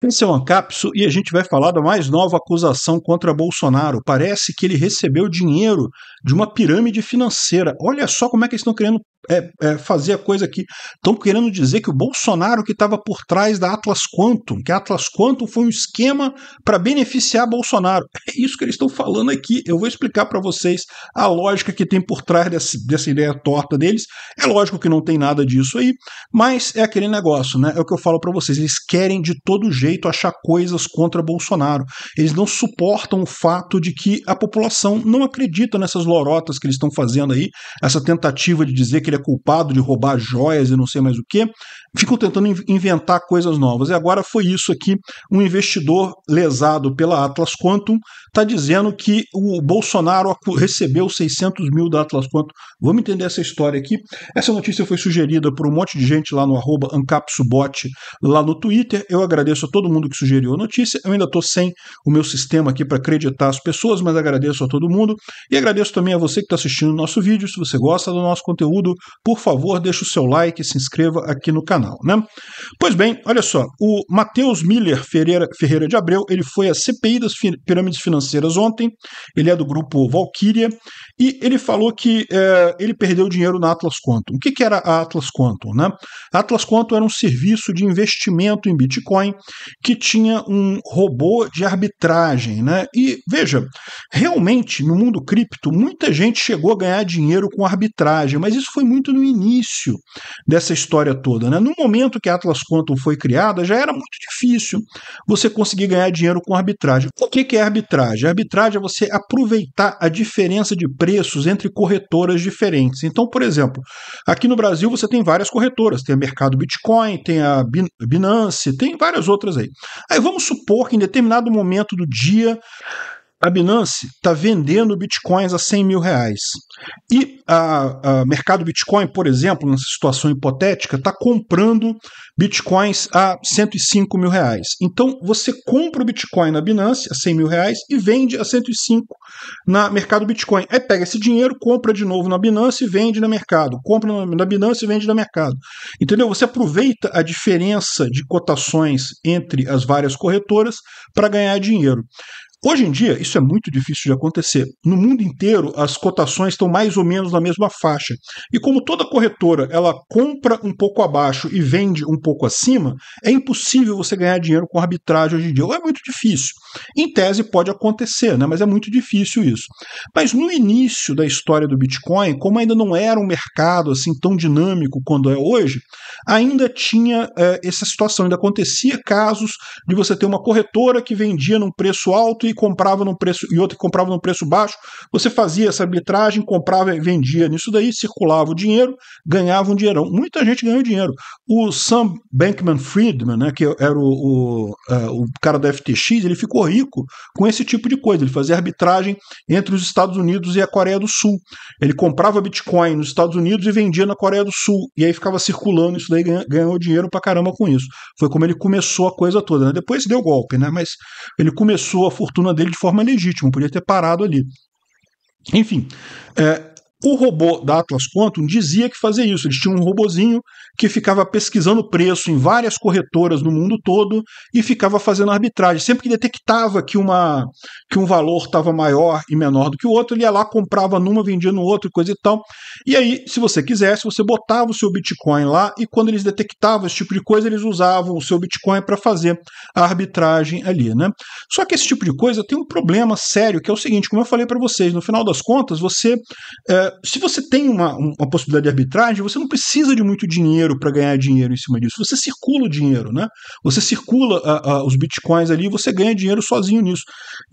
Esse é o Ancapso e a gente vai falar da mais nova acusação contra Bolsonaro. Parece que ele recebeu dinheiro de uma pirâmide financeira. Olha só como é que eles estão criando é, é, coisa aqui Estão querendo dizer que o Bolsonaro que estava por trás da Atlas Quantum, que a Atlas Quantum foi um esquema para beneficiar Bolsonaro. É isso que eles estão falando aqui. Eu vou explicar para vocês a lógica que tem por trás desse, dessa ideia torta deles. É lógico que não tem nada disso aí, mas é aquele negócio, né? É o que eu falo para vocês. Eles querem de todo jeito achar coisas contra Bolsonaro. Eles não suportam o fato de que a população não acredita nessas lorotas que eles estão fazendo aí, essa tentativa de dizer que ele é é culpado de roubar joias e não sei mais o que, ficam tentando inventar coisas novas. E agora foi isso aqui: um investidor lesado pela Atlas Quantum está dizendo que o Bolsonaro recebeu 600 mil da Atlas Quanto. Vamos entender essa história aqui. Essa notícia foi sugerida por um monte de gente lá no arroba Ancapsubot, lá no Twitter. Eu agradeço a todo mundo que sugeriu a notícia. Eu ainda estou sem o meu sistema aqui para acreditar as pessoas, mas agradeço a todo mundo. E agradeço também a você que está assistindo o nosso vídeo. Se você gosta do nosso conteúdo, por favor, deixe o seu like e se inscreva aqui no canal. Né? Pois bem, olha só. O Matheus Miller Ferreira, Ferreira de Abreu ele foi a CPI das pirâmides financeiras financeiras ontem. Ele é do grupo Valkyria e ele falou que é, ele perdeu dinheiro na Atlas Quantum. O que, que era a Atlas Quantum? Né? A Atlas Quantum era um serviço de investimento em Bitcoin que tinha um robô de arbitragem. Né? E veja, realmente no mundo cripto, muita gente chegou a ganhar dinheiro com arbitragem, mas isso foi muito no início dessa história toda. Né? No momento que a Atlas Quantum foi criada, já era muito difícil você conseguir ganhar dinheiro com arbitragem. O que, que é arbitragem? arbitragem? A arbitragem é você aproveitar a diferença de preços entre corretoras diferentes. Então, por exemplo, aqui no Brasil você tem várias corretoras, tem a Mercado Bitcoin, tem a Binance, tem várias outras aí. Aí vamos supor que em determinado momento do dia a Binance está vendendo bitcoins a 100 mil reais. E o mercado Bitcoin, por exemplo, nessa situação hipotética, está comprando bitcoins a 105 mil reais. Então você compra o Bitcoin na Binance a 100 mil reais e vende a 105 na mercado Bitcoin. Aí pega esse dinheiro, compra de novo na Binance e vende no mercado. Compra na Binance e vende no mercado. Entendeu? Você aproveita a diferença de cotações entre as várias corretoras para ganhar dinheiro. Hoje em dia, isso é muito difícil de acontecer. No mundo inteiro, as cotações estão mais ou menos na mesma faixa. E como toda corretora ela compra um pouco abaixo e vende um pouco acima, é impossível você ganhar dinheiro com arbitragem hoje em dia. Ou é muito difícil. Em tese, pode acontecer, né? mas é muito difícil isso. Mas no início da história do Bitcoin, como ainda não era um mercado assim tão dinâmico quando é hoje, ainda tinha é, essa situação, ainda acontecia casos de você ter uma corretora que vendia num preço alto e comprava num preço e outro que comprava num preço baixo. Você fazia essa arbitragem, comprava e vendia nisso daí, circulava o dinheiro, ganhava um dinheirão. Muita gente ganhou dinheiro. O Sam Bankman Friedman, né, que era o, o, eh, o cara da FTX, ele ficou rico com esse tipo de coisa. Ele fazia arbitragem entre os Estados Unidos e a Coreia do Sul. Ele comprava Bitcoin nos Estados Unidos e vendia na Coreia do Sul. E aí ficava circulando isso daí, ganhou dinheiro pra caramba com isso. Foi como ele começou a coisa toda. Né? Depois deu golpe, né? Mas ele começou a fortuna fortuna dele de forma legítima, podia ter parado ali. Enfim, é, o robô da Atlas Quantum dizia que fazia isso. Eles tinham um robozinho que ficava pesquisando preço em várias corretoras no mundo todo e ficava fazendo arbitragem. Sempre que detectava que, uma, que um valor estava maior e menor do que o outro, ele ia lá, comprava numa, vendia no outro, coisa e tal. E aí, se você quisesse, você botava o seu Bitcoin lá e quando eles detectavam esse tipo de coisa, eles usavam o seu Bitcoin para fazer a arbitragem ali. Né? Só que esse tipo de coisa tem um problema sério, que é o seguinte, como eu falei para vocês, no final das contas, você. É, se você tem uma, uma possibilidade de arbitragem, você não precisa de muito dinheiro para ganhar dinheiro em cima disso. Você circula o dinheiro, né? Você circula uh, uh, os bitcoins ali e você ganha dinheiro sozinho nisso.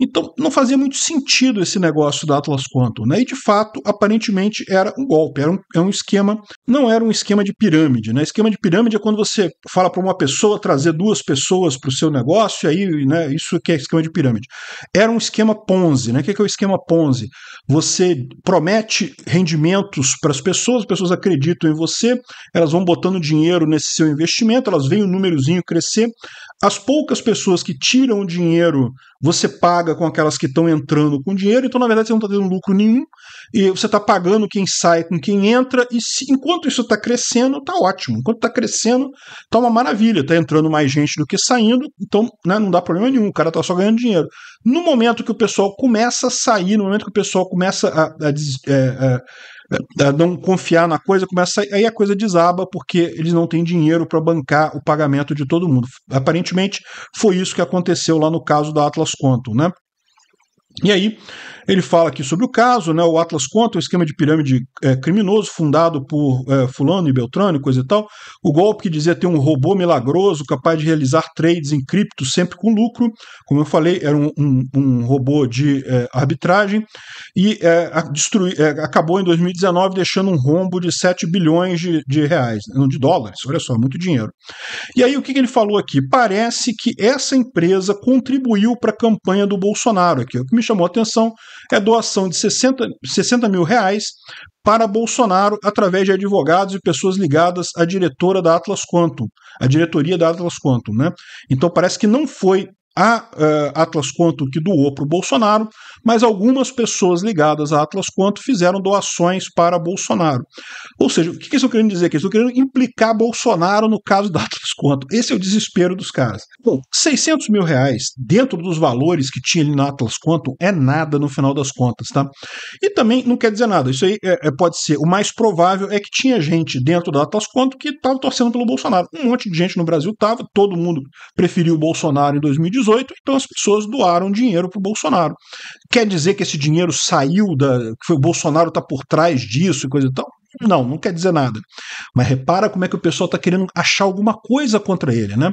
Então não fazia muito sentido esse negócio da Atlas Quantum, né? E de fato, aparentemente era um golpe, era um, era é um esquema, não era um esquema de pirâmide, né? Esquema de pirâmide é quando você fala para uma pessoa trazer duas pessoas para o seu negócio, e aí, né? Isso que é esquema de pirâmide. Era um esquema Ponzi, né? O que é, que é o esquema Ponzi? Você promete rendimentos para as pessoas, as pessoas acreditam em você, elas vão botando dinheiro nesse seu investimento, elas veem o númerozinho crescer. As poucas pessoas que tiram o dinheiro, você paga com aquelas que estão entrando com dinheiro, então na verdade você não está tendo lucro nenhum, e você está pagando quem sai com quem entra, e se, enquanto isso está crescendo, está ótimo. Enquanto está crescendo, está uma maravilha, está entrando mais gente do que saindo, então né, não dá problema nenhum, o cara está só ganhando dinheiro. No momento que o pessoal começa a sair, no momento que o pessoal começa a, a, a, a é, é, é, é, é, não confiar na coisa, começa aí a coisa desaba porque eles não têm dinheiro para bancar o pagamento de todo mundo. Aparentemente foi isso que aconteceu lá no caso da Atlas Quantum, né? E aí, ele fala aqui sobre o caso, né? O Atlas conta um esquema de pirâmide é, criminoso fundado por é, Fulano e Beltrano e coisa e tal. O golpe que dizia ter um robô milagroso capaz de realizar trades em cripto sempre com lucro. Como eu falei, era um, um, um robô de é, arbitragem e é, destrui, é, acabou em 2019 deixando um rombo de 7 bilhões de, de reais, né, não de dólares, olha só, muito dinheiro. E aí, o que, que ele falou aqui? Parece que essa empresa contribuiu para a campanha do Bolsonaro, aqui, o que me chamou a atenção é a doação de 60, 60 mil reais para Bolsonaro através de advogados e pessoas ligadas à diretora da Atlas Quantum, a diretoria da Atlas Quantum. Né? Então parece que não foi a uh, Atlas Quanto que doou para o Bolsonaro, mas algumas pessoas ligadas à Atlas Quanto fizeram doações para Bolsonaro. Ou seja, o que, que estão querendo dizer aqui? Estou querendo implicar Bolsonaro no caso da Atlas Quanto. Esse é o desespero dos caras. Bom, 600 mil reais dentro dos valores que tinha ali na Atlas Quanto é nada no final das contas, tá? E também não quer dizer nada. Isso aí é, é, pode ser. O mais provável é que tinha gente dentro da Atlas Quanto que estava torcendo pelo Bolsonaro. Um monte de gente no Brasil estava, todo mundo preferiu o Bolsonaro em 2018 2018, então as pessoas doaram dinheiro para o Bolsonaro. Quer dizer que esse dinheiro saiu da. que o Bolsonaro está por trás disso e coisa e tal? Não, não quer dizer nada. Mas repara como é que o pessoal está querendo achar alguma coisa contra ele, né?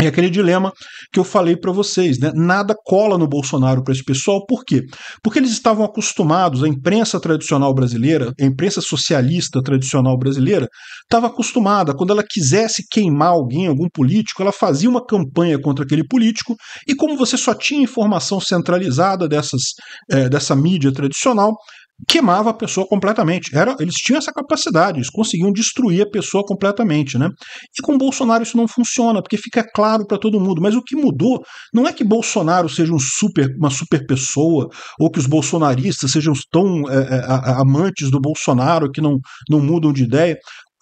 É aquele dilema que eu falei para vocês, né? Nada cola no Bolsonaro para esse pessoal, por quê? Porque eles estavam acostumados, a imprensa tradicional brasileira, a imprensa socialista tradicional brasileira, estava acostumada, quando ela quisesse queimar alguém, algum político, ela fazia uma campanha contra aquele político, e como você só tinha informação centralizada dessas, é, dessa mídia tradicional, queimava a pessoa completamente. Era, eles tinham essa capacidade, eles conseguiam destruir a pessoa completamente, né? E com Bolsonaro isso não funciona, porque fica claro para todo mundo. Mas o que mudou não é que Bolsonaro seja um super, uma super pessoa ou que os bolsonaristas sejam tão é, é, amantes do Bolsonaro que não, não mudam de ideia.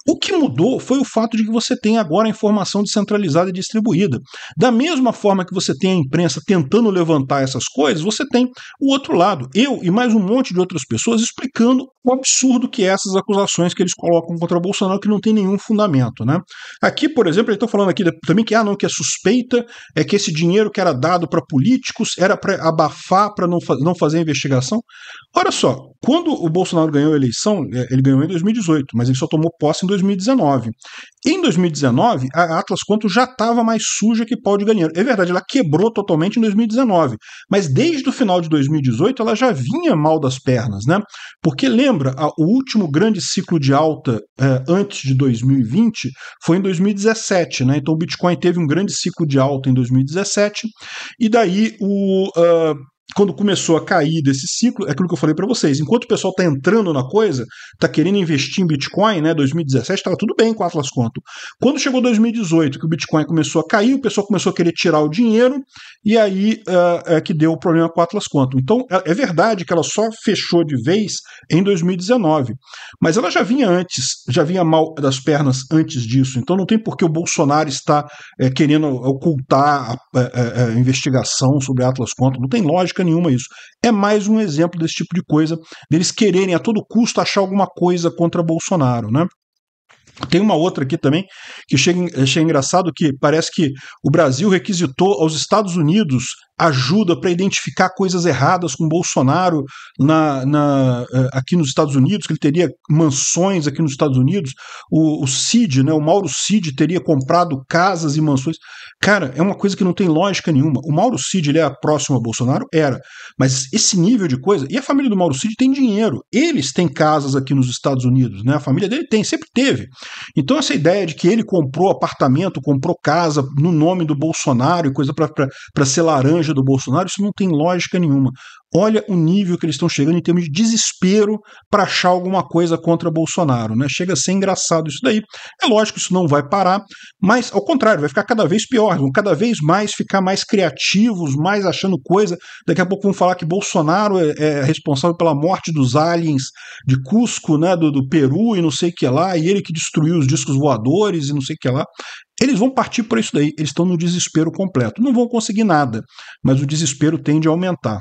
O que mudou foi o fato de que você tem agora a informação descentralizada e distribuída. Da mesma forma que você tem a imprensa tentando levantar essas coisas, você tem o outro lado, eu e mais um monte de outras pessoas explicando o absurdo que é essas acusações que eles colocam contra Bolsonaro que não tem nenhum fundamento, né? Aqui, por exemplo, eles estão falando aqui também que ah, não, que é suspeita é que esse dinheiro que era dado para políticos era para abafar, para não, fa não fazer a investigação. Olha só, quando o Bolsonaro ganhou a eleição, é, ele ganhou em 2018, mas ele só tomou posse em 2018. 2019. Em 2019, a Atlas Quantum já estava mais suja que pau de galinheiro. É verdade, ela quebrou totalmente em 2019, mas desde o final de 2018 ela já vinha mal das pernas, né? Porque lembra, a, o último grande ciclo de alta é, antes de 2020 foi em 2017, né? Então o Bitcoin teve um grande ciclo de alta em 2017 e daí o uh, quando começou a cair desse ciclo, é aquilo que eu falei para vocês. Enquanto o pessoal está entrando na coisa, está querendo investir em Bitcoin, né? 2017 estava tudo bem com a Atlas Conto. Quando chegou 2018, que o Bitcoin começou a cair, o pessoal começou a querer tirar o dinheiro, e aí uh, é que deu o problema com a Atlas Conto. Então, é, é verdade que ela só fechou de vez em 2019. Mas ela já vinha antes, já vinha mal das pernas antes disso. Então não tem por que o Bolsonaro está é, querendo ocultar a, a, eh, a investigação sobre a Atlas Conto. Não tem lógica lógica nenhuma isso. É mais um exemplo desse tipo de coisa, deles quererem a todo custo achar alguma coisa contra Bolsonaro, né? Tem uma outra aqui também que chega, achei engraçado que parece que o Brasil requisitou aos Estados Unidos ajuda para identificar coisas erradas com Bolsonaro na, na, eh, aqui nos Estados Unidos, que ele teria mansões aqui nos Estados Unidos, o, o Cid, né, o Mauro Cid teria comprado casas e mansões. Cara, é uma coisa que não tem lógica nenhuma. O Mauro Cid ele é próximo a Bolsonaro? Era. Mas esse nível de coisa. E a família do Mauro Cid tem dinheiro. Eles têm casas aqui nos Estados Unidos, né? A família dele tem, sempre teve. Então, essa ideia de que ele comprou apartamento, comprou casa no nome do Bolsonaro e coisa para ser laranja do Bolsonaro, isso não tem lógica nenhuma. Olha o nível que eles estão chegando em termos de desespero para achar alguma coisa contra Bolsonaro. Né? Chega a ser engraçado isso daí. É lógico que isso não vai parar, mas ao contrário, vai ficar cada vez pior. Vão cada vez mais ficar mais criativos, mais achando coisa. Daqui a pouco vão falar que Bolsonaro é, é responsável pela morte dos aliens de Cusco, né, do, do Peru e não sei o que lá, e ele que destruiu os discos voadores e não sei o que lá. Eles vão partir para isso daí, eles estão no desespero completo. Não vão conseguir nada, mas o desespero tende a aumentar.